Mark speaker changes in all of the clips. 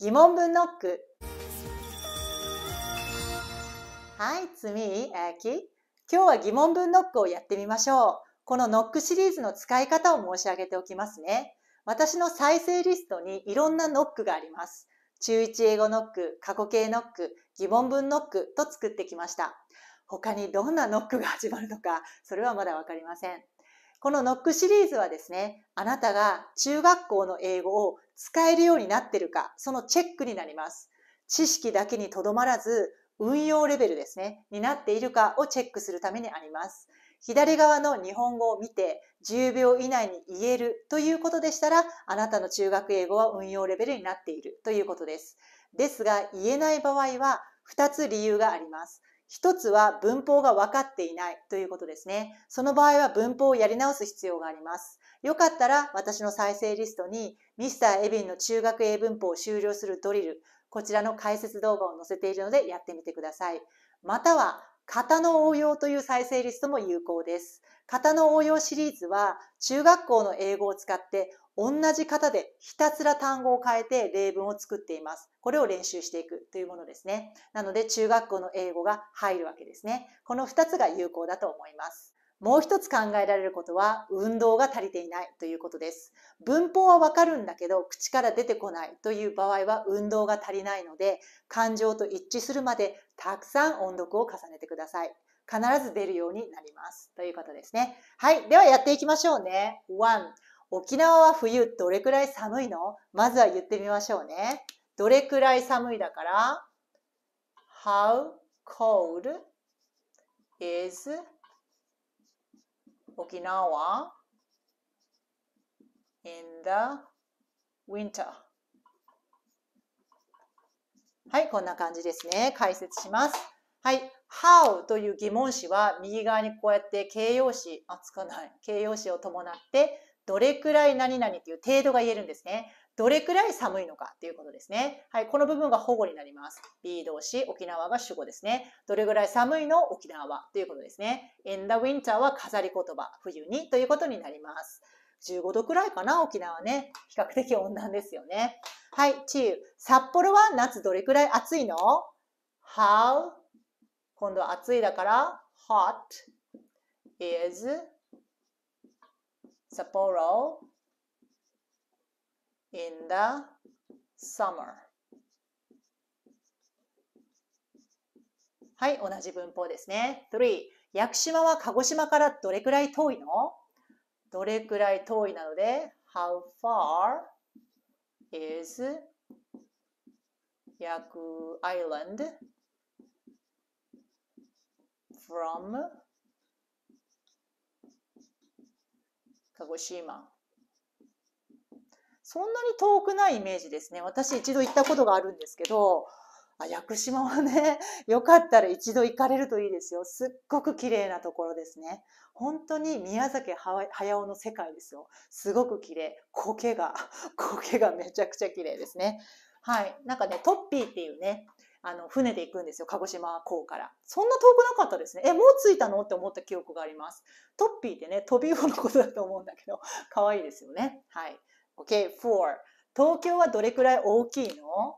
Speaker 1: 疑問文ノックはい、it's m 今日は疑問文ノックをやってみましょうこのノックシリーズの使い方を申し上げておきますね私の再生リストにいろんなノックがあります中1英語ノック、過去形ノック、疑問文ノックと作ってきました他にどんなノックが始まるのかそれはまだわかりませんこのノックシリーズはですね、あなたが中学校の英語を使えるようになってるか、そのチェックになります。知識だけにとどまらず、運用レベルですね、になっているかをチェックするためにあります。左側の日本語を見て10秒以内に言えるということでしたら、あなたの中学英語は運用レベルになっているということです。ですが、言えない場合は2つ理由があります。1つは文法が分かっていないということですね。その場合は文法をやり直す必要があります。よかったら私の再生リストにミスター・エビンの中学英文法を終了するドリル、こちらの解説動画を載せているのでやってみてください。または、型の応用という再生リストも有効です。型の応用シリーズは中学校の英語を使って同じ型でひたすら単語を変えて例文を作っています。これを練習していくというものですね。なので中学校の英語が入るわけですね。この2つが有効だと思います。もう一つ考えられることは運動が足りていないということです。文法はわかるんだけど口から出てこないという場合は運動が足りないので感情と一致するまでたくさん音読を重ねてください。必ず出るようになります。ということですね。はい。ではやっていきましょうね。1. 沖縄は冬どれくらい寒いのまずは言ってみましょうね。どれくらい寒いだから How cold is Okinawa in the winter はいこんな感じですね解説しますはい how という疑問詞は右側にこうやって形容詞あつかない形容詞を伴ってどれくらい何々ていう程度が言えるんですねどれくらい寒いのかっていうことですね。はい、この部分が保護になります。B 動詞、沖縄が主語ですね。どれぐらい寒いの沖縄ということですね。in the winter は飾り言葉、冬にということになります。15度くらいかな、沖縄ね。比較的温暖ですよね。はい、チー札幌は夏どれくらい暑いの ?How? 今度は暑いだから、hot is Sapporo in the summer はい同じ文法ですね3屋久島は鹿児島からどれくらい遠いのどれくらい遠いなので How far is ヤ island from 鹿児島そんなに遠くないイメージですね。私一度行ったことがあるんですけど、あ屋久島はね、よかったら一度行かれるといいですよ。すっごく綺麗なところですね。本当に宮崎駿の世界ですよ。すごく綺麗。苔が、苔がめちゃくちゃ綺麗ですね。はい。なんかね、トッピーっていうね、あの船で行くんですよ鹿児島港からそんな遠くなかったですねえもう着いたのって思った記憶がありますトッピーってねトビウオのことだと思うんだけど可愛いですよねはい Okay, four. 東京はどれくらい大きいの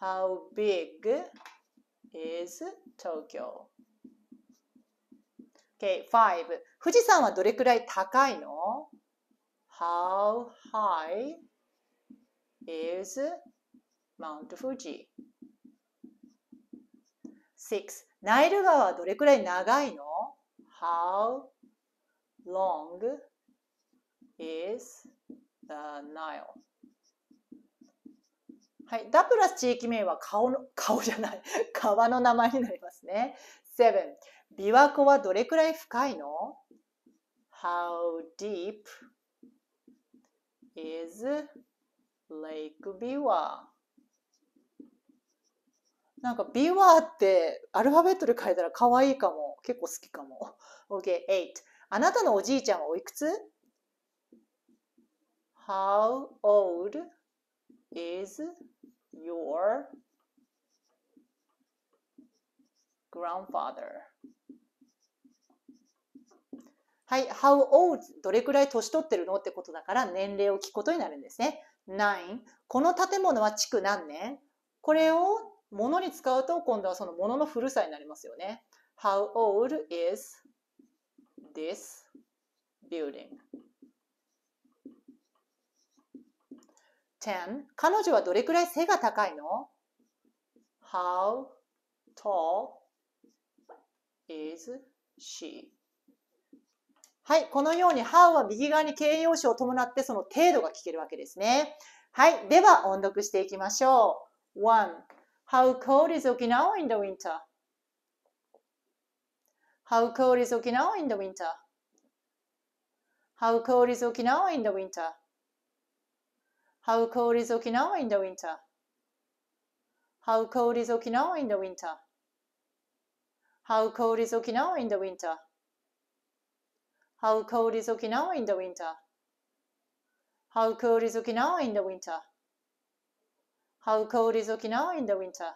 Speaker 1: ?How big is Tokyo? Okay, five. 富士山はどれくらい高いの ?How high is Mount Fuji? Six. ナイル川はどれくらい長いの ?How long is the Nile. はい。ダプラス地域名は顔の、顔じゃない。川の名前になりますね。7. 琵琶湖はどれくらい深いの ?How deep is Lake Biwa? なんか Biwa ってアルファベットで書いたら可愛いかも。結構好きかも。OK、8。あなたのおじいちゃんはおいくつ How old is your grandfather? はい、how old どれくらい年取ってるのってことだから年齢を聞くことになるんですね。9この建物は築何年これを物に使うと今度はその物の古さになりますよね。How old is this building? 10. 彼女はどれくらい背が高いの ?How tall is she? はい、このように How は右側に形容詞を伴ってその程度が聞けるわけですね。はい、では音読していきましょう。1. How cold is Okinawa in the winter? How cold is Okinawa in the winter? How cold is Okinawa in the winter? How cold is Okinawa in the winter? How cold is Okinawa in the winter? How cold is Okinawa in the winter? How cold is Okinawa in the winter? How cold is Okinawa in the winter? How cold is Okinawa in the winter?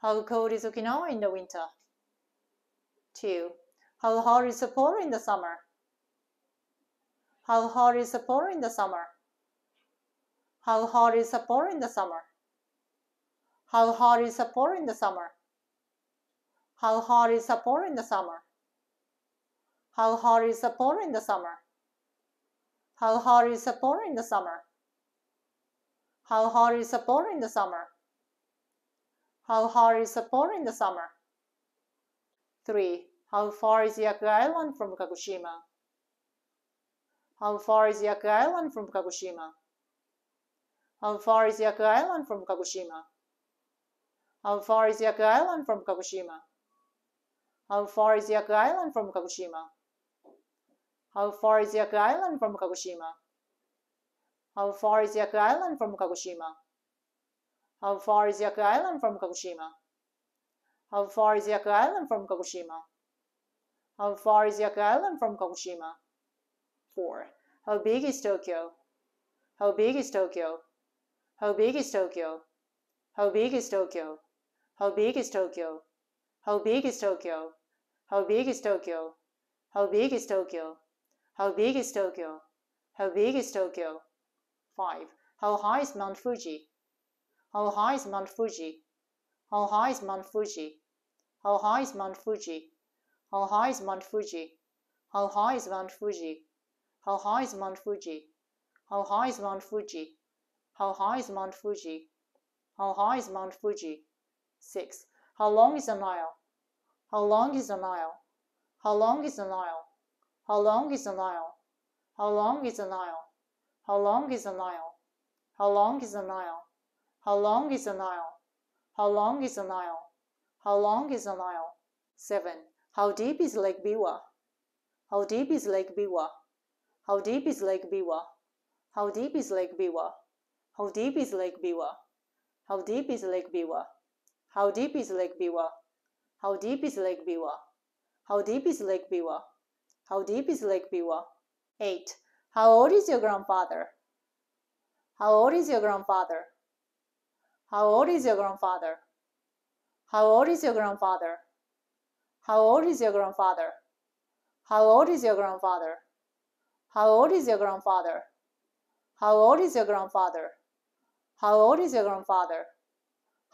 Speaker 1: How cold is Okinawa in the winter? 2. How hot is Sapporo in the summer? How hot is Sapporo in the summer? How hot is Sapporo in the summer? How hot is Sapporo in the summer? How hot is Sapporo in the summer? How hot is Sapporo in the summer? How hot is Sapporo in the summer? How hot is Sapporo in the summer? How hot is Sapporo in the summer? 3. How far is Yaku Island from Kagoshima? How far is Yaku Island from Kagoshima? How far is Yaku Island from Kagoshima? How far is Yaku Island from Kagoshima? How far is Yaku Island from Kagoshima? How far is Yaku Island from Kagoshima? How far is Yaku Island from Kagoshima? How far is Yaku Island from Kagoshima? How far is Yaku Island from Kagoshima? How far is Yaku Island from Kagoshima? 4. How big is Tokyo? How big is Tokyo? How big is Tokyo? How big is Tokyo? How big is Tokyo? How big is Tokyo? How big is Tokyo? How big is Tokyo? How big is Tokyo? How big is Tokyo? 5. How high is Mount Fuji? How high is Mount Fuji? How high is Mount Fuji? How high is Mount Fuji? How high is Mount Fuji? How high is Mount Fuji? How high is Mount Fuji? How high is Mount Fuji? How high is Mount Fuji? How high is Mount Fuji? 6. How long is the Nile? How long is the Nile? How long is the Nile? How long is the Nile? How long is the Nile? How long is the Nile? How long is the Nile? How long is the Nile? How long is the Nile? How long is the Nile? 7. How deep is Lake Biwa? How deep is Lake Biwa? How deep is Lake Biwa? How deep is Lake Biwa? How deep is Lake Biwa? How deep is Lake Biwa? How deep is Lake Biwa? How deep is Lake Biwa? How deep is Lake Biwa? How deep is Lake Biwa? 8. How old is your grandfather? How old is your grandfather? How old is your grandfather? How old is your grandfather? How old is your grandfather? How old is your grandfather? How old is your grandfather? How old is your grandfather? How old is your grandfather?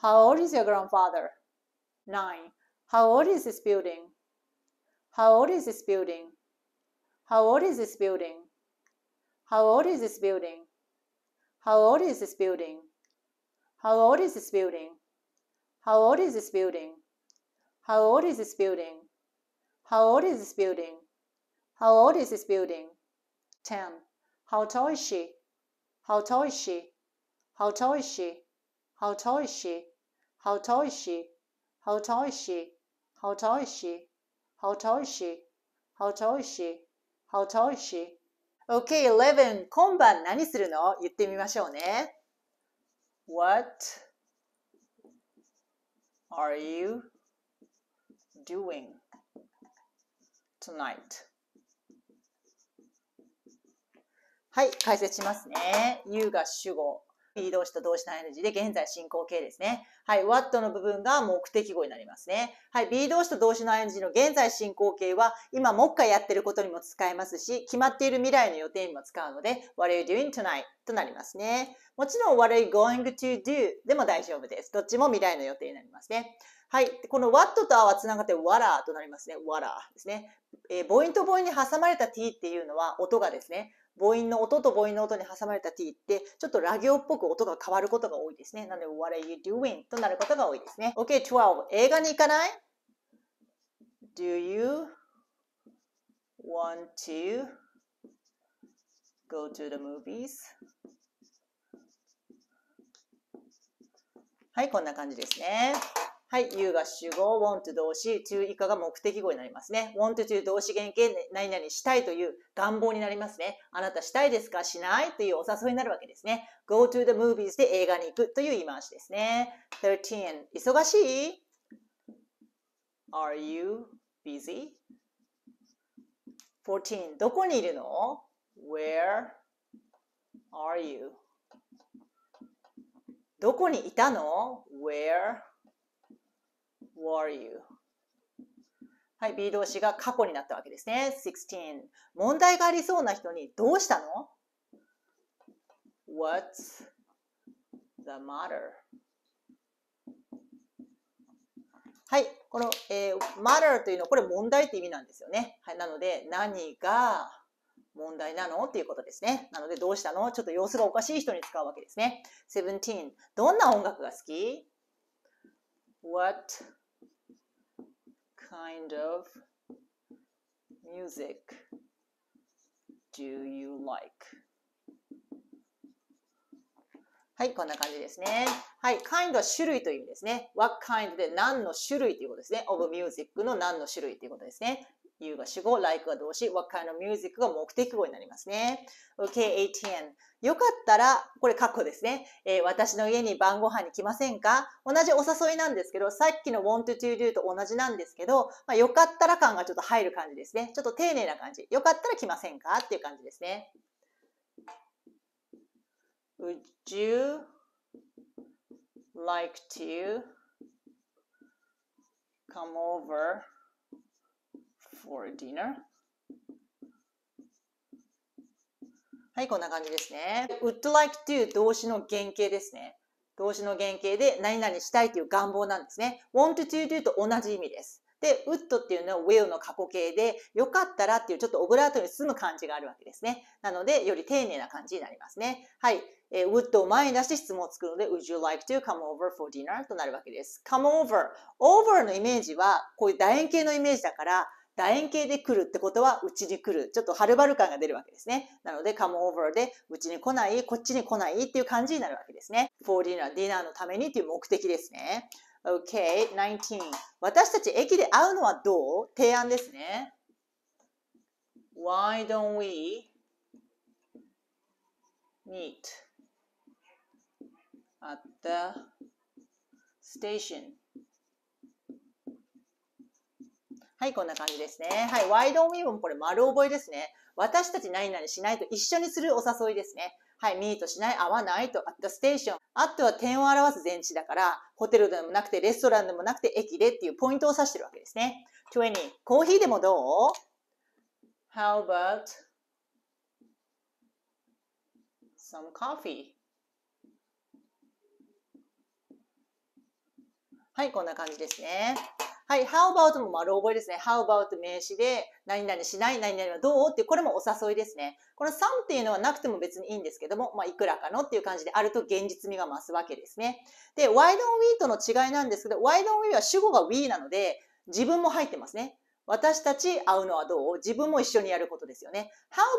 Speaker 1: How old is your grandfather? 9. How old is this building? How old is this building? How old is this building? How old is this building? How old is this building? How old is this building? How old is this building? How old is this building? How old is this building? How old is this building? 10. How tall is she? How tall is she? How tall is she? How tall is she? How tall is she? How tall is she? How tall is she? How tall is she? How tall is she? How tall is she? Okay, eleven. 今晩何するの言ってみましょうね。What are you doing tonight? はい、解説しますね。You が主語。B 動詞と動詞の ing で現在進行形ですね。はい、what の部分が目的語になりますね。はい、B 動詞と動詞の n g の現在進行形は今もっかいやってることにも使えますし、決まっている未来の予定にも使うので、what are you doing tonight? となりますね。もちろん what are you going to do? でも大丈夫です。どっちも未来の予定になりますね。はい。この what と a r はつながって what are となりますね。what are ですね。えー、ントボインに挟まれた t っていうのは音がですね、母音の音と母音の音に挟まれた t ってちょっとラ行っぽく音が変わることが多いですね。なので What are you doing? となることが多いですね。OK, 12映画に行かない ?Do you want to go to the movies? はい、こんな感じですね。はい、you が主語、want 動詞、to 以下が目的語になりますね。want とい動詞原型、何々したいという願望になりますね。あなたしたいですかしないというお誘いになるわけですね。go to the movies で映画に行くという言い回しですね。13、忙しい ?Are you busy?14、どこにいるの ?Where are you? どこにいたの ?Where were you? はい、B 動詞が過去になったわけですね。sixteen 問題がありそうな人にどうしたの ?What's the matter? はい、この、えー、matter というのはこれ問題って意味なんですよね。はい、なので何が問題なのっていうことですね。なのでどうしたのちょっと様子がおかしい人に使うわけですね。seventeen どんな音楽が好き ?What kind of music do you like? はい、こんな感じですね。はい、kind は種類という意味ですね。what kind で何の種類ということですね。of music の何の種類ということですね。you が主語、like が動詞、what kind of music が目的語になりますね。OK, ATN。よかったら、これ括弧ですね、えー、私の家に晩ご飯に来ませんか同じお誘いなんですけど、さっきの want to do と同じなんですけど、まあ、よかったら感がちょっと入る感じですね。ちょっと丁寧な感じ。よかったら来ませんかっていう感じですね。Would you like to come over? for dinner? はい、こんな感じですね。would like to 動詞の原型ですね。動詞の原型で何々したいという願望なんですね。want to do と同じ意味です。で、would っていうのは will の過去形で、よかったらっていうちょっとオブラートに包む感じがあるわけですね。なので、より丁寧な感じになりますね。はい。えー、would を前に出して質問を作るので、would you like to come over for dinner? となるわけです。come over。over のイメージは、こういう楕円形のイメージだから、楕円形で来るってことは、うちに来る。ちょっとはるばる感が出るわけですね。なので、come over で、うちに来ない、こっちに来ないっていう感じになるわけですね。for dinner、ディナーのためにっていう目的ですね。o k 19. 私たち駅で会うのはどう提案ですね。Why don't we meet at the station? はい、こんな感じですね。はい、ワイドオンウィーもこれ丸覚えですね。私たち何々しないと一緒にするお誘いですね。はい、ミートしない、合わないと、あっ t ステーション。あとは点を表す前置だから、ホテルでもなくて、レストランでもなくて、駅でっていうポイントを指してるわけですね。20、コーヒーでもどう ?How about some coffee? はい、こんな感じですね。はい、how about も丸覚えですね。how about 名詞で、何々しない、何々はどうっていう、これもお誘いですね。この some っていうのはなくても別にいいんですけども、まあ、いくらかのっていう感じであると現実味が増すわけですね。で、why don't we との違いなんですけど、why don't we は主語が we なので、自分も入ってますね。私たち会うのはどう自分も一緒にやることですよね。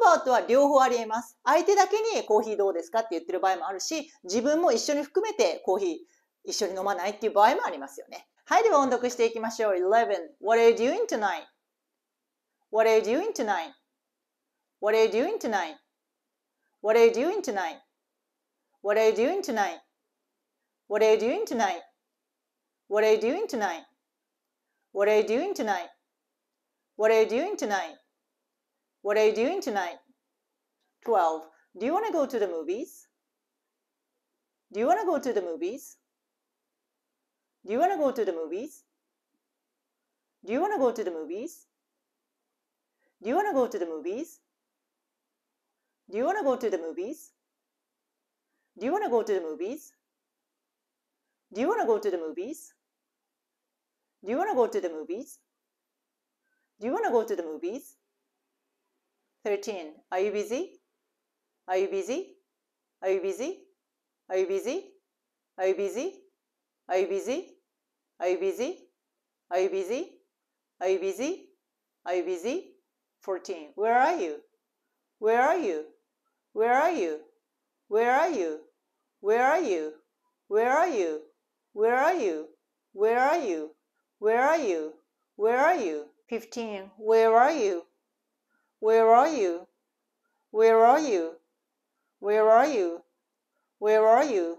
Speaker 1: How about は両方あり得ます。相手だけにコーヒーどうですかって言ってる場合もあるし、自分も一緒に含めてコーヒー一緒に飲まないっていう場合もありますよね。はい、では音読していきましょう。11 What are you doing tonight? What are you doing tonight? What are you doing tonight? What are you doing tonight? What are you doing tonight? What are you doing tonight? What are you doing tonight? What are you doing tonight? What are you doing tonight? What are you doing tonight? 12. Do you want to go to the movies? Do you want to go to the movies? Do you want to go to the movies? Do you want to go to the movies? Do you want to go to the movies? Do you want to go to the movies? Do you want to go to the movies? Do you want to go to the movies? Do you want to go to the movies? Do you want to go to the movies? 13. Are you busy? Are you busy? Are you busy? Are you busy? Are you busy? Are you busy? Are you busy? Are you busy? Are you busy? Are you busy? 14. Where are you? Where are you? Where are you? Where are you? Where are you? Where are you? Where are you? Where are you? Where are you? Where are you? 15. Where are you? Where are you? Where are you? Where are you? Where are you?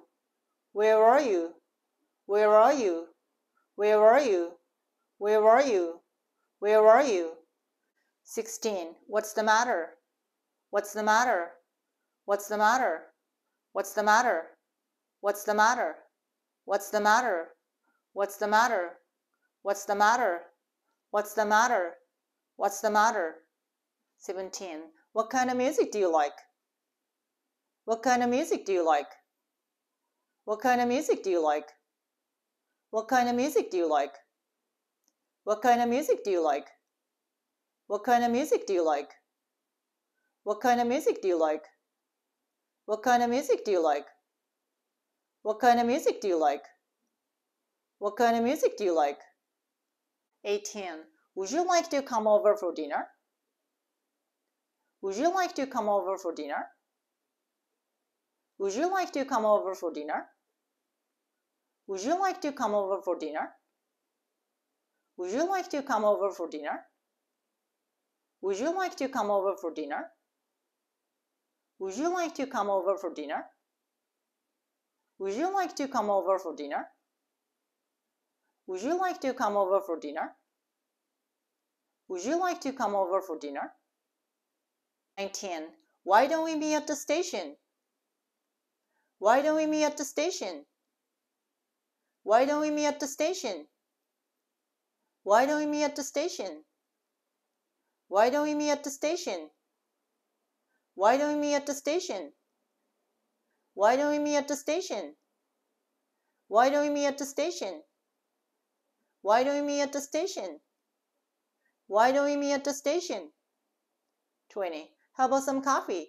Speaker 1: Where are you? Where are you? Where were you? Where were you? Where were you? 16. What's the matter? What's the matter? What's the matter? What's the matter? What's the matter? What's the matter? What's the matter? What's the matter? What's the matter? What's the matter? 17. What kind of music do you like? What kind of music do you like? What kind of music do you like? What kind of music do you like? What kind of music do you like? What kind of music do you like? What kind of music do you like? What kind of music do you like? What kind of music do you like? What kind of music do you like? 18. Would you like to come over for dinner? Would you like to come over for dinner? Would you like to come over for dinner? Would you like to come over for dinner? Would you like to come over for dinner? Would you like to come over for dinner? Would you like to come over for dinner? Would you like to come over for dinner? Would you like to come over for dinner? Would you like to come over for dinner? 19. Why don't we meet at the station? Why don't we meet at the station? Why don't we meet at the station? Why don't we meet at the station? Why don't we meet at the station? Why don't we meet at the station? Why don't we meet at the station? Why don't we meet at the station? Why don't we meet at the station? Why don't we meet at the station? 20. How about some coffee?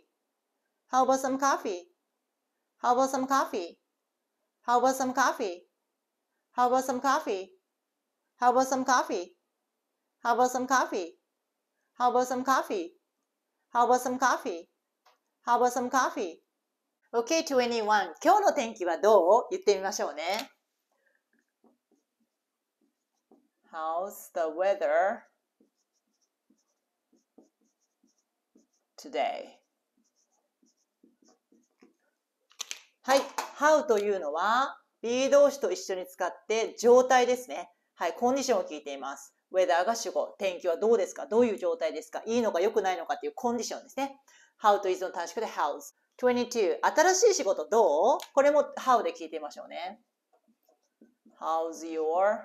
Speaker 1: How about some coffee? How about some coffee? How about some coffee? How about some coffee? How about some coffee? How about some coffee? How about some coffee? How about some coffee? How about some coffee? Okay, 21. 今日の天気はどう言ってみましょうね。How's the weather today? はい。How というのは be 動詞と一緒に使って状態ですね。はい、コンディションを聞いています。weather が主語、天気はどうですかどういう状態ですかいいのか良くないのかっていうコンディションですね。how to is の短縮で how's。22、新しい仕事どうこれも how で聞いてみましょうね。how's your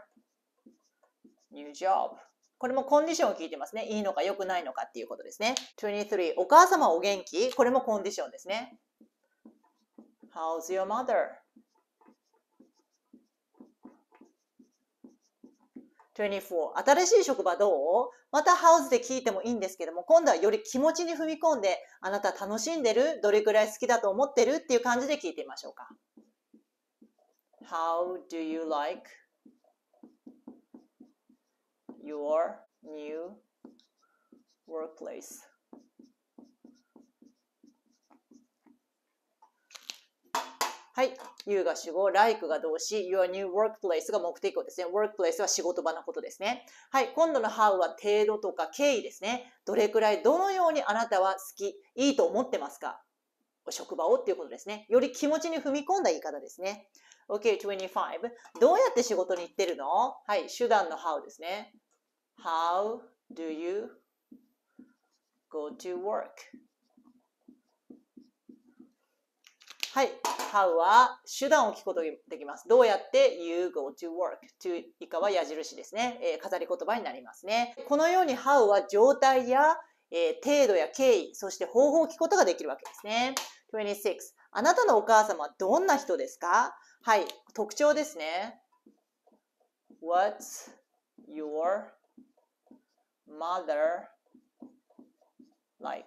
Speaker 1: new job? これもコンディションを聞いてますね。いいのか良くないのかっていうことですね。23、お母様お元気これもコンディションですね。How's your mother? 24新しい職場どうまたハウスで聞いてもいいんですけども今度はより気持ちに踏み込んであなた楽しんでるどれくらい好きだと思ってるっていう感じで聞いてみましょうか How do you like your new workplace? はい you が主語、like が動詞、your new workplace が目的語ですね。workplace は仕事場のことですね。はい、今度の how は程度とか経緯ですね。どれくらい、どのようにあなたは好き、いいと思ってますか職場をっていうことですね。より気持ちに踏み込んだ言い方ですね。OK, 25. どうやって仕事に行ってるのはい、手段の how ですね。How do you go to work? はい。how は手段を聞くことができます。どうやって you go to work to 以下は矢印ですね。えー、飾り言葉になりますね。このように how は状態や、えー、程度や経緯、そして方法を聞くことができるわけですね。26. あなたのお母様はどんな人ですかはい。特徴ですね。What's your mother like?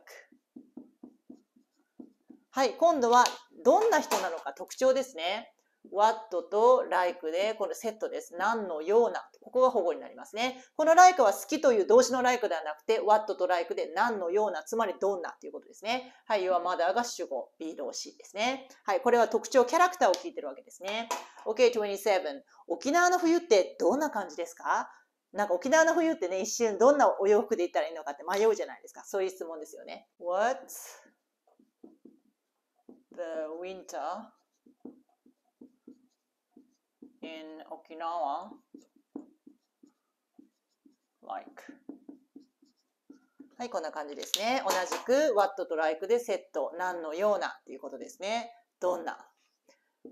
Speaker 1: はい、今度はどんな人なのか特徴ですね。what と like で、このセットです。何のような。ここが保護になりますね。この like は好きという動詞の like ではなくて、what と like で何のような、つまりどんなということですね。はい、your mother が主語、B 動詞ですね。はい、これは特徴、キャラクターを聞いてるわけですね。OK27、沖縄の冬ってどんな感じですかなんか沖縄の冬ってね、一瞬どんなお洋服で行ったらいいのかって迷うじゃないですか。そういう質問ですよね。What's the winter in Okinawa like はい、こんな感じですね。同じく what と like でセット、何のようなっていうことですね。どんな。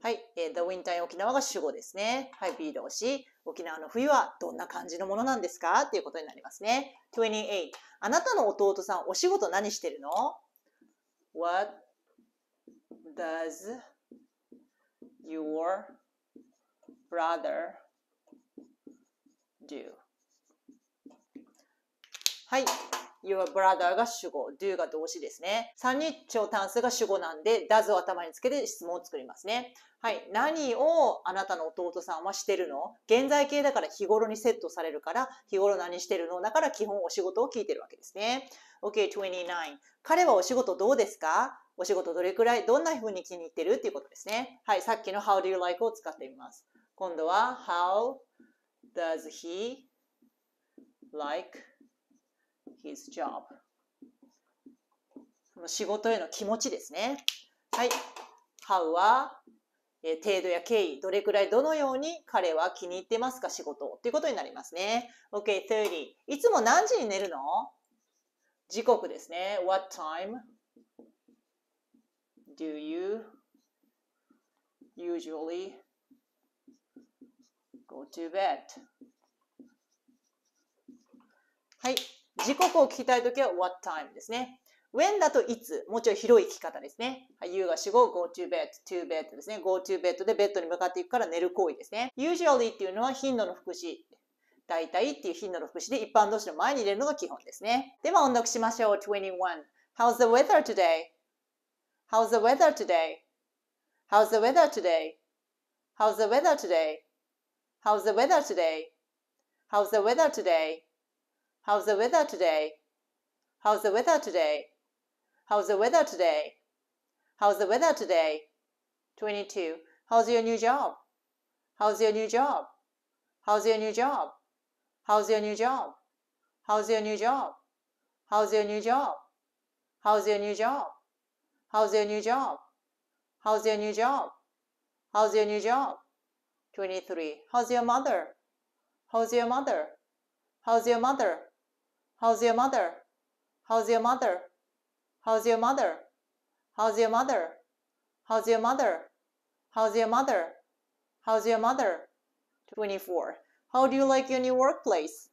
Speaker 1: はい、えー、the winter in 沖縄が主語ですね。はい、B 動詞。沖縄の冬はどんな感じのものなんですかっていうことになりますね。28. あなたの弟さん、お仕事何してるの ?What does your brother do? はい。your brother が主語、do が動詞ですね。三日超単数が主語なんで、does を頭につけて質問を作りますね。はい。何をあなたの弟さんはしてるの現在形だから日頃にセットされるから、日頃何してるのだから基本お仕事を聞いてるわけですね。OK29。彼はお仕事どうですかお仕事どれくらい、どんな風に気に入ってるっていうことですね。はい、さっきの How do you like を使ってみます。今度は How does he like his job? の仕事への気持ちですね。はい。How は、え程度や経緯、どれくらいどのように彼は気に入ってますか仕事をっていうことになりますね。OK, 30. いつも何時に寝るの時刻ですね。What time? Do you usually go to bed? はい。時刻を聞きたいときは what time ですね。when だといつ、もうちょい広い聞き方ですね。you が主語、go to bed, to bed ですね。go to bed でベッドに向かっていくから寝る行為ですね。usually っていうのは頻度の副詞。大体っていう頻度の副詞で一般動詞の前に入れるのが基本ですね。では音読しましょう。21.How's the weather today? How's the weather today? How's the weather today? How's the weather today? How's the weather today? How's the weather today? How's the weather today? How's the weather today? How's the weather today? How's the weather today? 22. How's your new job? How's your new job? How's your new job? How's your new job? How's your new job? How's your new job? How's your new job? How's your new job? How's your new job? How's your new job? 23. How's your mother? How's your mother? How's your mother? How's your mother? How's your mother? How's your mother? How's your mother? How's your mother? How's your mother? How's your mother? 24. How do you like your new workplace?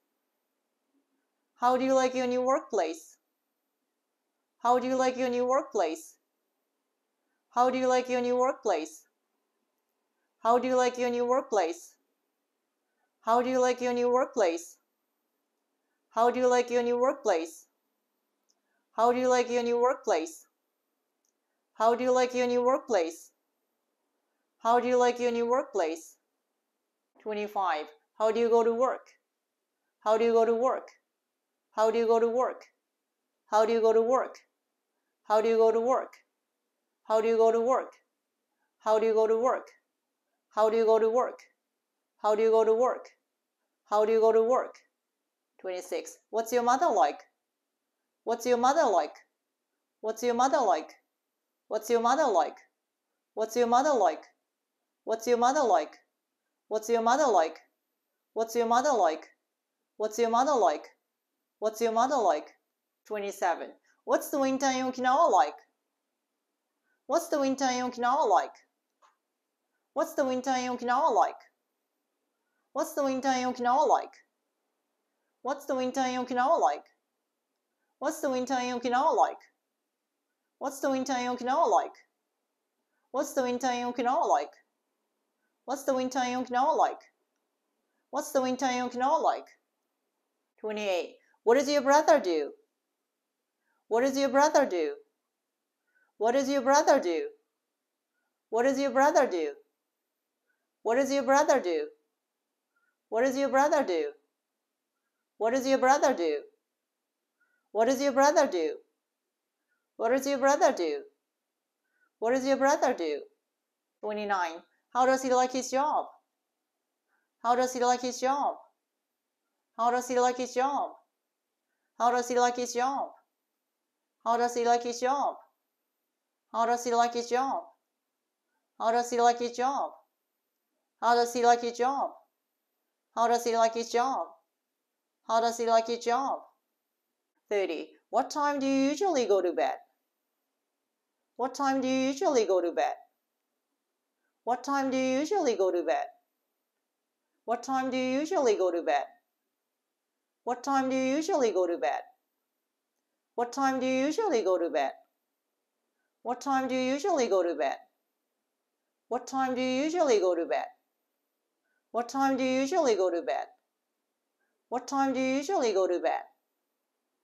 Speaker 1: How do you like your new workplace? How do you like your new workplace? How do you like your new workplace? How do you like your new workplace? How do you like your new workplace? How do you like your new workplace? How do you like your new workplace? How do you like your new workplace? How do you like your new workplace? 25. How do you go to work? How do you go to work? How do you go to work? How do you go to work? How do you go to work? How do you go to work? How do you go to work? How do you go to work? How do you go to work? How do you go to work? 26. What's your mother like? What's your mother like? What's your mother like? What's your mother like? What's your mother like? What's your mother like? What's your mother like? What's your mother like? What's your mother like? What's your mother like? 27. What's the winter in Okinawa like? What's the winter in Okinawa like? What's the winter in Okinawa like? What's the winter in Okinawa like? What's the winter in Okinawa like? What's the winter in Okinawa like? What's the winter in Okinawa like? What's the winter in Okinawa like? What's the winter in Okinawa like? What's the winter in Okinawa like? 28. What does your brother do? What does your brother do? What does your brother do? What does your brother do? What does your brother do? What does your brother do? What does your brother do? What does your brother do? What does your brother do? What does your brother do? 29. How does he like his job? How does he like his job? How does he like his job? How does he like his job? How does he like his job? How does he like his job? How does he like his job? How does he like his job? How does he like his job? How does he like his job? 30. What time do you usually go to bed? What time do you usually go to bed? What time do you usually go to bed? What time do you usually go to bed? What time do you usually go to bed? What time do you usually go to bed? What time do you usually go to bed? What time do you usually go to bed? What time do you usually go to bed? What time do you usually go to bed?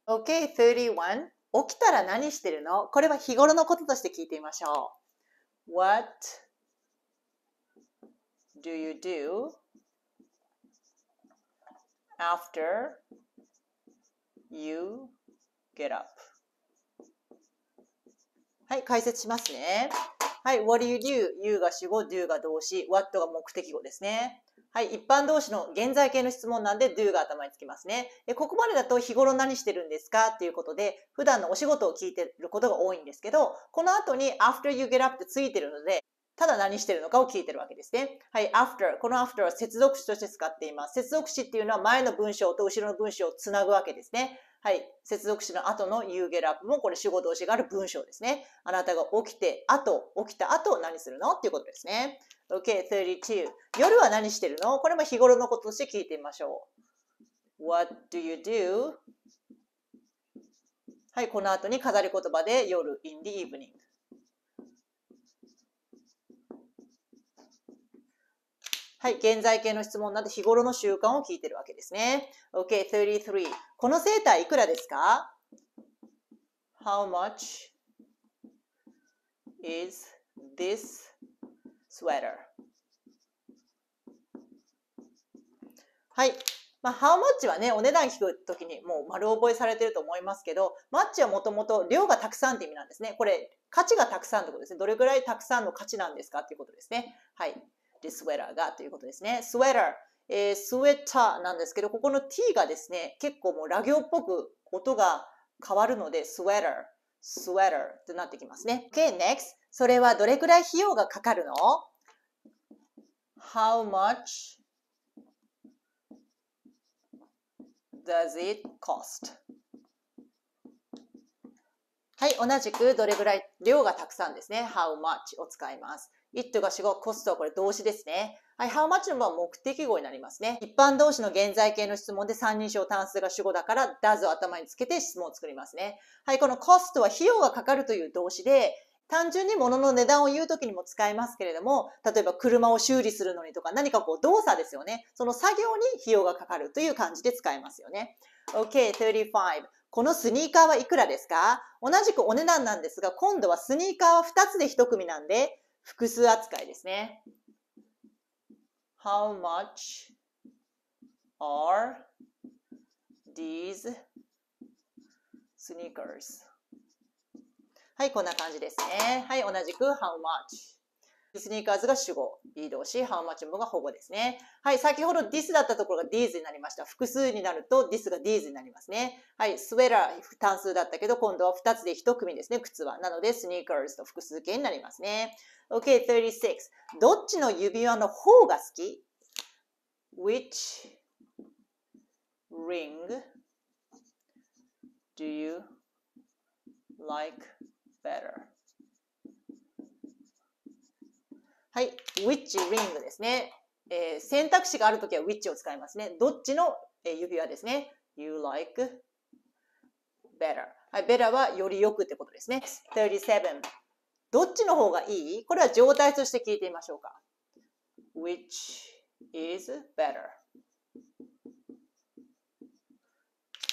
Speaker 1: Okay, 31. 起きたら何してるのこれは日頃のこととして聞いてみましょう。What do you do after you get up? はい、解説しますね。はい、what do you do? you が主語、do が動詞、what が目的語ですね。はい、一般動詞の現在形の質問なんで do が頭につきますね。ここまでだと日頃何してるんですかっていうことで、普段のお仕事を聞いてることが多いんですけど、この後に after you get up ってついてるので、ただ何してるのかを聞いてるわけですね。はい、after。この after は接続詞として使っています。接続詞っていうのは前の文章と後ろの文章をつなぐわけですね。はい、接続詞の後の you get up もこれ主語動詞がある文章ですね。あなたが起きて、あと、起きた後何するのっていうことですね。OK, 32. 夜は何してるのこれも日頃のこととして聞いてみましょう。What do you do? はい、この後に飾り言葉で夜 in the evening. はい、現在形の質問なんで日頃の習慣を聞いてるわけですね。OK, 33. このセーターいくらですか ?How much is this sweater? はい。まあ、ハウマッチはね、お値段聞くときにもう丸覚えされてると思いますけど、マッチはもともと量がたくさんって意味なんですね。これ、価値がたくさんってことですね。どれぐらいたくさんの価値なんですかっていうことですね。はい。で、スウェラーがということですね。スウェラー、えー、スウェッターなんですけど、ここの t がですね、結構もうラ行っぽく音が変わるので、スウェラー、スウェラーってなってきますね。Okay, next. それはどれくらい費用がかかるの ?How much does it cost? はい、同じくどれぐらい量がたくさんですね。How much を使います。it が主語、コストはこれ動詞ですね。はい、how much の場は目的語になりますね。一般動詞の現在形の質問で三人称単数が主語だから does を頭につけて質問を作りますね。はい、このコストは費用がかかるという動詞で、単純に物の値段を言うときにも使えますけれども、例えば車を修理するのにとか何かこう動作ですよね。その作業に費用がかかるという感じで使えますよね。OK, 35. このスニーカーはいくらですか同じくお値段なんですが、今度はスニーカーは2つで1組なんで、複数扱いですね。How much are these sneakers? はい、こんな感じですね。はい、同じく How much? スニーカーズが主語、be 動詞、ハウマチもが保護ですね。はい、先ほど this だったところが these になりました。複数になると this が these になりますね。はい、スウェラー単数だったけど、今度は2つで1組ですね、靴は。なので、スニーカーズと複数形になりますね。OK, 36. どっちの指輪の方が好き ?Which ring do you like better? はい。which ring ですね。えー、選択肢があるときは which を使いますね。どっちの指輪ですね。you like better. はい。better はよりよくってことですね。37. どっちの方がいいこれは状態として聞いてみましょうか。which is better?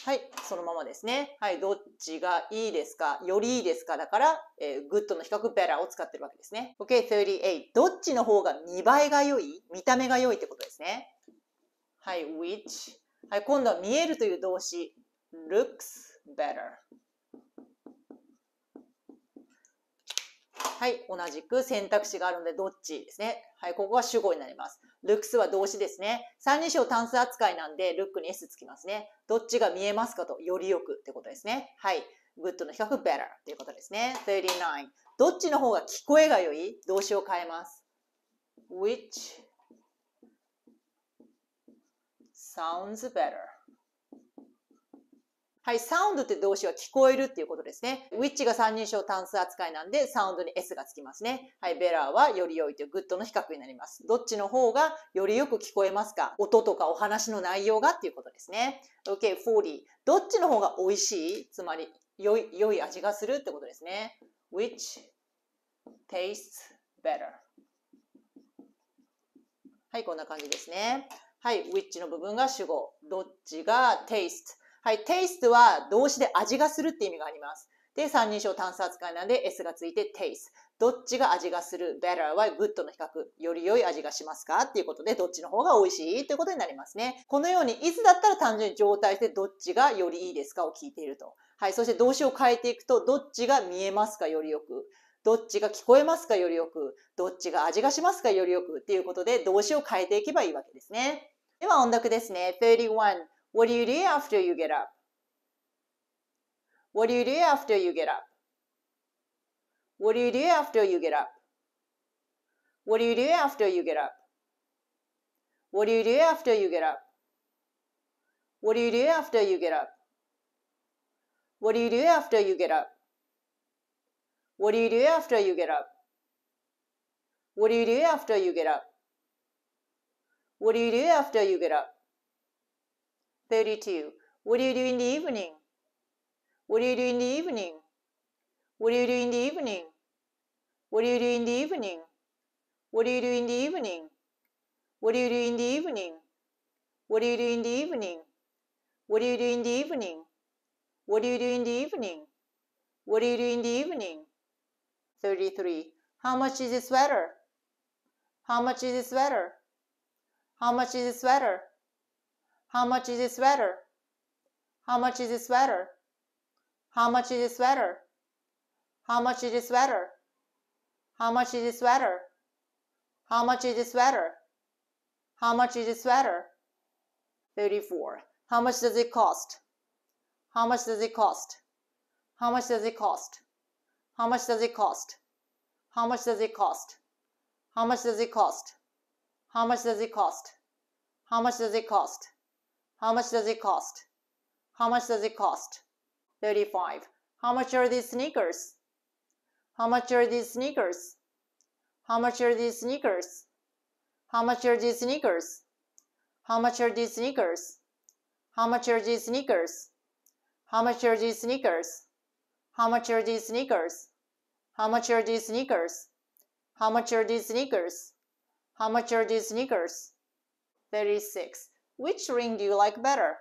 Speaker 1: はい、そのままですね。はい、どっちがいいですかよりいいですかだから、えー、good の比較 b e t を使ってるわけですね。OK, 38. どっちの方が見栄えが良い見た目が良いってことですね。はい、which はい、今度は見えるという動詞 looks better はい、同じく選択肢があるのでどっちですね。はい、ここが主語になります。ルックスは動詞ですね。三人称単数扱いなんで、ルックに S つきますね。どっちが見えますかと、よりよくってことですね。はい。good の比較 better ということですね。39. どっちの方が聞こえが良い動詞を変えます。which sounds better はい、サウンドって動詞は聞こえるっていうことですね。which が三人称単数扱いなんで、サウンドに s がつきますね。はい、ベラーはより良いというグッドの比較になります。どっちの方がよりよく聞こえますか音とかお話の内容がっていうことですね。OK, 40. どっちの方が美味しいつまり、良い、良い味がするってことですね。which tastes better? はい、こんな感じですね。はい、which の部分が主語。どっちが taste。はい、taste は動詞で味がするって意味があります。で、三人称単数扱いなんで S がついて taste。どっちが味がする ?better は good の比較。より良い味がしますかっていうことで、どっちの方が美味しいということになりますね。このように、いつだったら単純に状態してどっちがよりいいですかを聞いていると。はい。そして動詞を変えていくと、どっちが見えますかよりよく。どっちが聞こえますかよりよく。どっちが味がしますかよりよく。っていうことで、動詞を変えていけばいいわけですね。では、音読ですね。31. What do you do after you get up? What do you do after you get up? What do you do after you get up? What do you do after you get up? What do you do after you get up? What do you do after you get up? What do you do after you get up? What do you do after you get up? What do you do after you get up? What do you do after you get up? 32. What do you do in the evening? What do you do in the evening? What do you do in the evening? What do you do in the evening? What do you do in the evening? What do you do in the evening? What do you do in the evening? What do you do in the evening? What do you do in the evening? What do you do in the evening? 33. How much is this sweater? How much is this sweater? How much is this sweater? How much is this sweater? How much is this sweater? How much is this sweater? How much is this sweater? How much is this sweater? How much is this sweater? How much is this sweater? 34. How much does it cost? How much does it cost? How much does it cost? How much does it cost? How much does it cost? How much does it cost? How much does it cost? How much does it cost? How much does it cost? How much does it cost? 35. How much are these sneakers? How much are these sneakers? How much are these sneakers? How much are these sneakers? How much are these sneakers? How much are these sneakers? How much are these sneakers? How much are these sneakers? How much are these sneakers? How much are these sneakers? How much are these sneakers? 36. Which ring do you like better?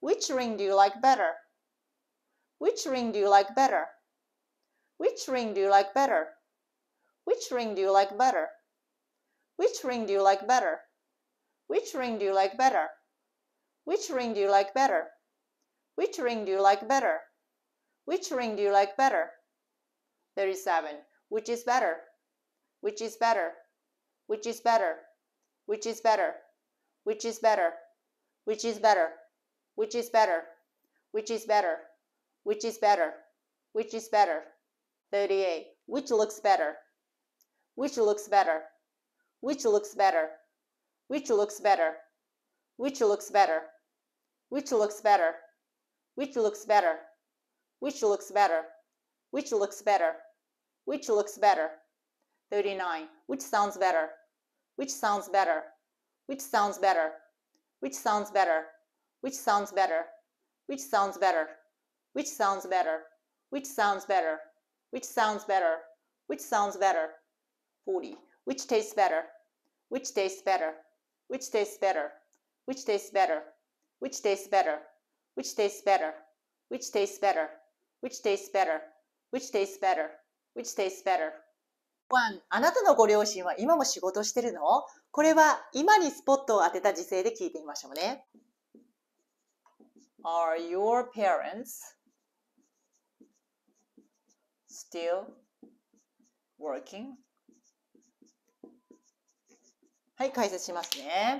Speaker 1: Which ring do you like better? Which ring do you like better? Which ring do you like better? Which ring do you like better? Which ring do you like better? Which ring do you like better? Which ring do you like better? Which ring do you like better? Which ring do you like better? 37. Which is better? Which is better? Which is better? Which is better? Which is better? Which is better? Which is better? Which is better? Which is better? Which is better? 38. Which looks better? Which looks better? Which looks better? Which looks better? Which looks better? Which looks better? Which looks better? Which looks better? Which looks better? Which looks better? 39. Which sounds better? Which sounds better? Which sounds better? Which sounds better? Which sounds better? Which sounds better? Which sounds better? Which sounds better? Which sounds better? Which sounds better? 40. Which tastes better? Which tastes better? Which tastes better? Which tastes better? Which tastes better? Which tastes better? Which tastes better? Which tastes better? Which tastes better? Which tastes better? あなたのご両親は今も仕事してるのこれは今にスポットを当てた時勢で聞いてみましょうね。Are your parents still working? はい、解説しますね。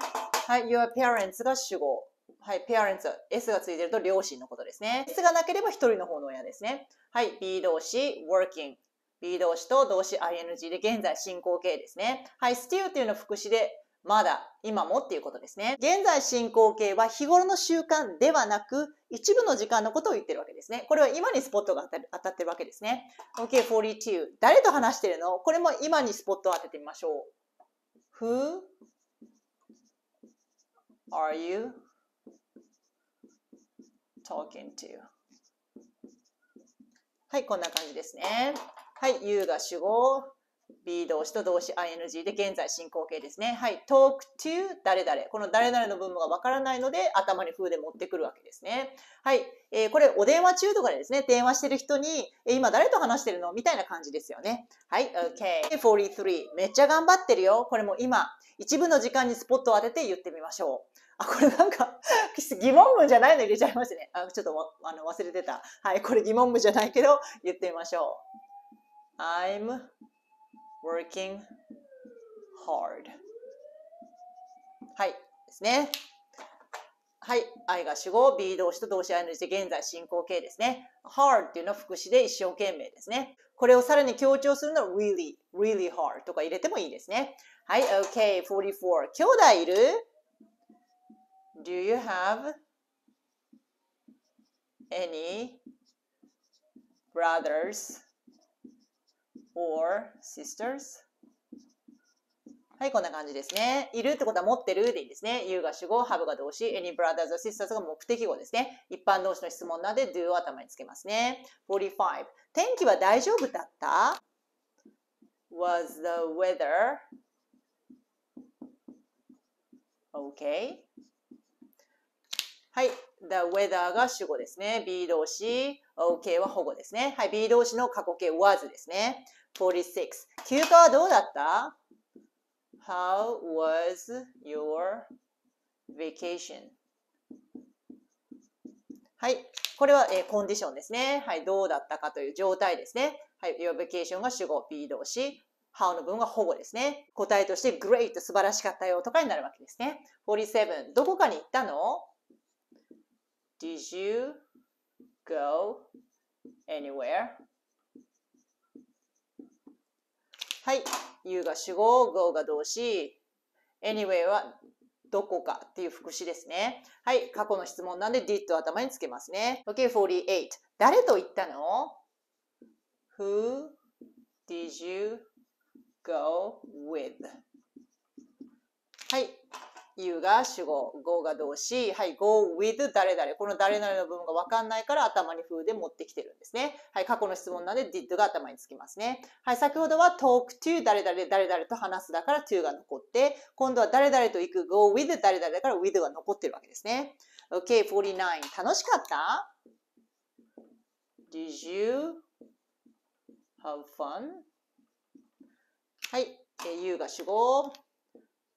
Speaker 1: はい、your parents が主語。はい、parents、s がついてると両親のことですね。s がなければ一人の方の親ですね。はい、be 動詞、working。be 動詞と動詞 ing で現在進行形ですね。はい、still っていうのは副詞でまだ、今もっていうことですね。現在進行形は日頃の習慣ではなく、一部の時間のことを言ってるわけですね。これは今にスポットが当たってるわけですね。OK42、okay,。誰と話してるのこれも今にスポットを当ててみましょう。Who are you talking to? はい、こんな感じですね。はい、you が主語、B 動詞と動詞 ing で現在進行形ですね。はい、talk to 誰々。この誰々の文母がわからないので頭に風で持ってくるわけですね。はい、えー、これお電話中とかでですね、電話してる人に、えー、今誰と話してるのみたいな感じですよね。はい、OK。43。めっちゃ頑張ってるよ。これも今、一部の時間にスポットを当てて言ってみましょう。あ、これなんか疑問文じゃないの入れちゃいますね。あちょっとあの忘れてた。はい、これ疑問文じゃないけど言ってみましょう。I'm working hard はいですねはい。I が主語、B 動詞と動詞 I の字で現在進行形ですね。hard っていうのは副詞で一生懸命ですね。これをさらに強調するのは really, really hard とか入れてもいいですね。はい。OK, 44。兄弟いる ?Do you have any brothers or sisters はい、こんな感じですね。いるってことは持ってるでいいですね。you が主語、have が動詞、any brothers or sisters が目的語ですね。一般同士の質問なんで do を頭につけますね。45天気は大丈夫だった ?was the weather okay? はい。The weather が主語ですね。B 動詞。OK は保護ですね。はい。B 動詞の過去形 was ですね。46. 休暇はどうだった ?How was your vacation? はい。これは、えー、コンディションですね。はい。どうだったかという状態ですね。はい。your vacation が主語、be 動詞。how の文は保護ですね。答えとして great 素晴らしかったよとかになるわけですね。47どこかに行ったの ?Did you go anywhere? はい。you が主語、go が動詞、anyway はどこかっていう副詞ですね。はい。過去の質問なんで did 頭につけますね。OK, 48. 誰と言ったの ?Who did you go with? はい。you が主語、go が動詞、はい、go with 誰々。この誰々の部分がわかんないから頭に風で持ってきてるんですね。はい、過去の質問なんで did が頭につきますね。はい、先ほどは talk to 誰々、誰々と話すだから to が残って、今度は誰々と行く go with 誰々だから with が残ってるわけですね。OK, 49. 楽しかった Did you have fun? はい、え you が主語、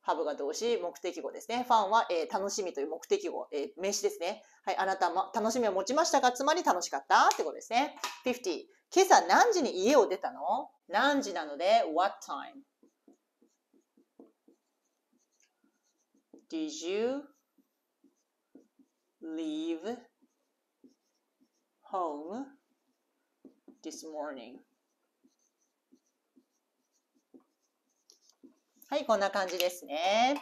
Speaker 1: ハブが動詞、目的語ですね。ファンは、えー、楽しみという目的語、えー、名詞ですね。はい、あなたも楽しみを持ちましたかつまり楽しかったってことですね。50、今朝何時に家を出たの何時なので、what time? Did you leave home this morning? はい、こんな感じですね。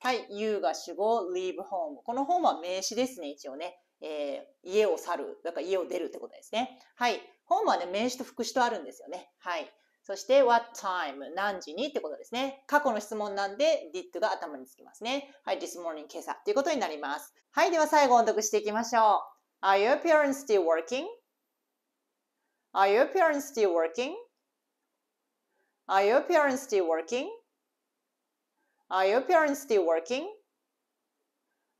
Speaker 1: はい、you が主語、leave home。この本は名詞ですね、一応ね。えー、家を去る。だから家を出るってことですね。はい。本はね、名詞と副詞とあるんですよね。はい。そして、what time? 何時にってことですね。過去の質問なんで、did が頭につきますね。はい、this morning 今朝ということになります。はい、では最後音読していきましょう。Are your parents still working?Are your parents still working?Are your parents still working? Are your parents still working?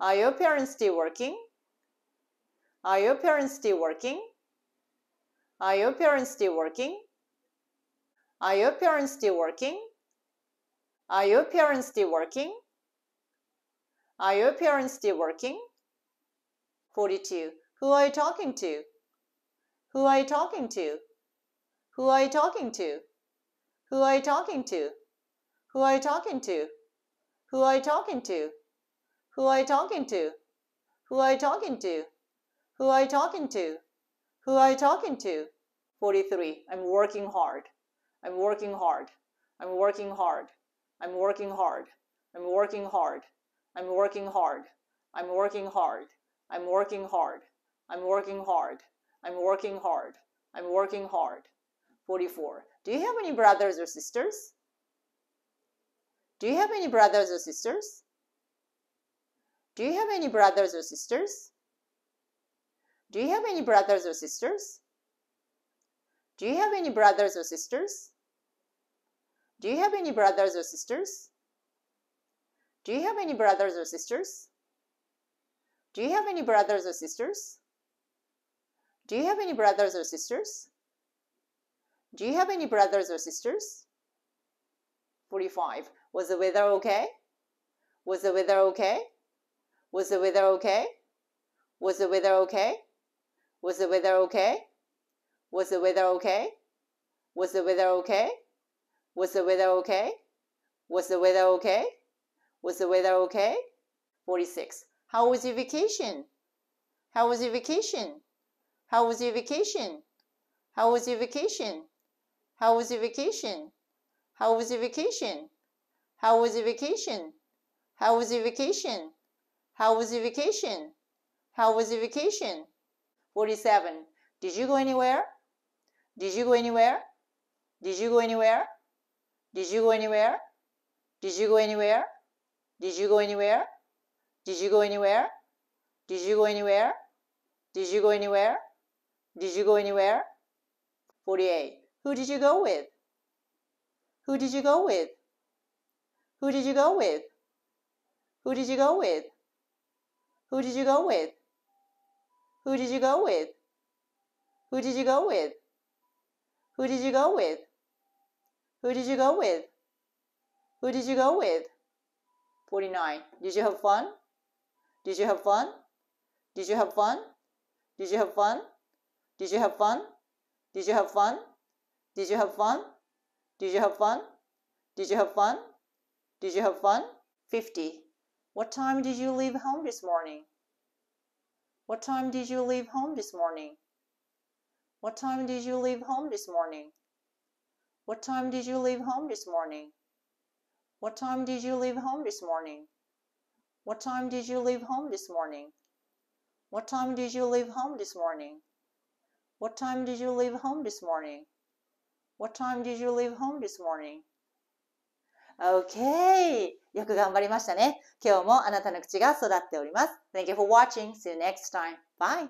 Speaker 1: Are your parents still working? Are your parents still working? Are your parents still working? Are your parents still working? Are your parents still working? Are your parents still working? 42. Who are you talking to? Who are you talking to? Who are you talking to? Who are you talking to? Who are you talking to? Who are you talking to? Who are you talking to? Who are you talking to? Who are you talking to? Who are you talking to? 43. I'm working hard. I'm working hard. I'm working hard. I'm working hard. I'm working hard. I'm working hard. I'm working hard. I'm working hard. I'm working hard. I'm working hard. I'm working hard. 44. Do you have any brothers or sisters? Do you have any brothers or sisters? Do you have any brothers or sisters? Do you have any brothers or sisters? Do you have any brothers or sisters? Do you have any brothers or sisters? Do you have any brothers or sisters? Do you have any brothers or sisters? Do you have any brothers or sisters? Do you have any brothers or sisters? 45. Was the weather okay? Was the weather okay? Was the weather okay? Was the weather okay? Was the weather okay? Was the weather okay? Was the weather okay? Was the weather okay? Was the weather okay? Was the weather okay? 46. How was your vacation? How was your vacation? How was your vacation? How was your vacation? How was your vacation? How was your vacation? How was your vacation? How was your vacation? How was your vacation? How was your vacation? 47. Did you go anywhere? Did you go anywhere? Did you go anywhere? Did you go anywhere? Did you go anywhere? Did you go anywhere? Did you go anywhere? Did you go anywhere? Did you go anywhere? Did you go anywhere? 48. Who did you go with? Who did you go with? Who did you go with? Who did you go with? Who did you go with? Who did you go with? Who did you go with? Who did you go with? Who did you go with? Who did you go with? 49. Did you have fun? Did you have fun? Did you have fun? Did you have fun? Did you have fun? Did you have fun? Did you have fun? Did you have fun? Did you have fun? Did you have fun? 50. What time did you leave home this morning? What time did you leave home this morning? What time did you leave home this morning? What time did you leave home this morning? What time did you leave home this morning? What time did you leave home this morning? What time did you leave home this morning? What time did you leave home this morning? What time did you leave home this morning? o k よく頑張りましたね。今日もあなたの口が育っております。Thank you for watching. See you next time. Bye.